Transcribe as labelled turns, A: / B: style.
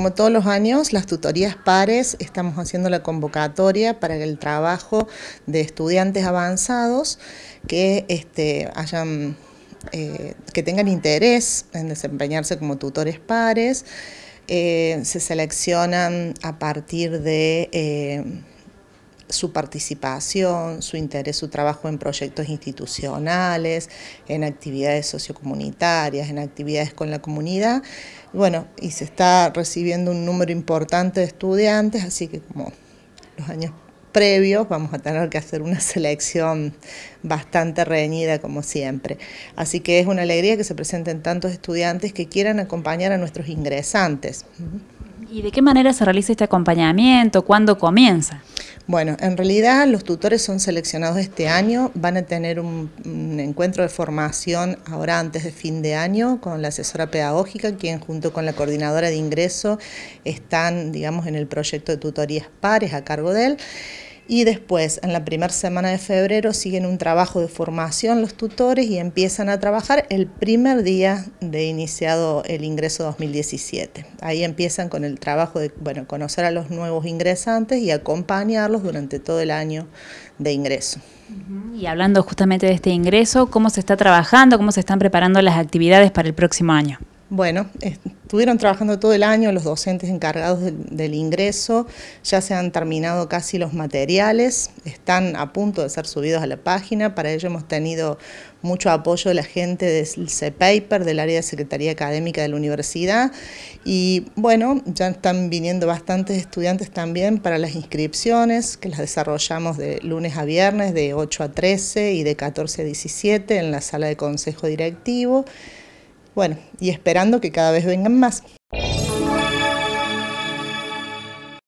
A: como todos los años, las tutorías pares estamos haciendo la convocatoria para el trabajo de estudiantes avanzados este, eh, que tengan interés en desempeñarse como tutores pares. Eh, se seleccionan a partir de eh, su participación, su interés, su trabajo en proyectos institucionales, en actividades sociocomunitarias, en actividades con la comunidad. Bueno, y se está recibiendo un número importante de estudiantes, así que como los años previos vamos a tener que hacer una selección bastante reñida como siempre. Así que es una alegría que se presenten tantos estudiantes que quieran acompañar a nuestros ingresantes.
B: ¿Y de qué manera se realiza este acompañamiento? ¿Cuándo comienza? Bueno, en realidad
A: los tutores son seleccionados este año, van a tener un, encuentro de formación ahora antes de fin de año con la asesora pedagógica, quien junto con la coordinadora de ingreso están, digamos, en el proyecto de tutorías pares a cargo de él y después en la primera semana de febrero siguen un trabajo de formación los tutores y empiezan a trabajar el primer día de iniciado el ingreso 2017. Ahí empiezan con el trabajo de bueno, conocer a los nuevos ingresantes y acompañarlos durante todo el año
B: de ingreso. Y hablando justamente de este ingreso, ¿cómo se está trabajando? ¿Cómo se están preparando las actividades para el próximo año?
A: Bueno, estuvieron trabajando todo el año los docentes encargados del, ingreso, ya se han terminado casi los materiales, están a punto de ser subidos a la página, para ello hemos tenido mucho apoyo de la gente del CEPAPER, del área de Secretaría Académica de la Universidad, y bueno, ya están viniendo bastantes estudiantes también para las inscripciones, que las desarrollamos de lunes a viernes, de 8 a 13 y de 14 a 17 en la sala de consejo directivo. Bueno, y esperando que cada vez vengan más.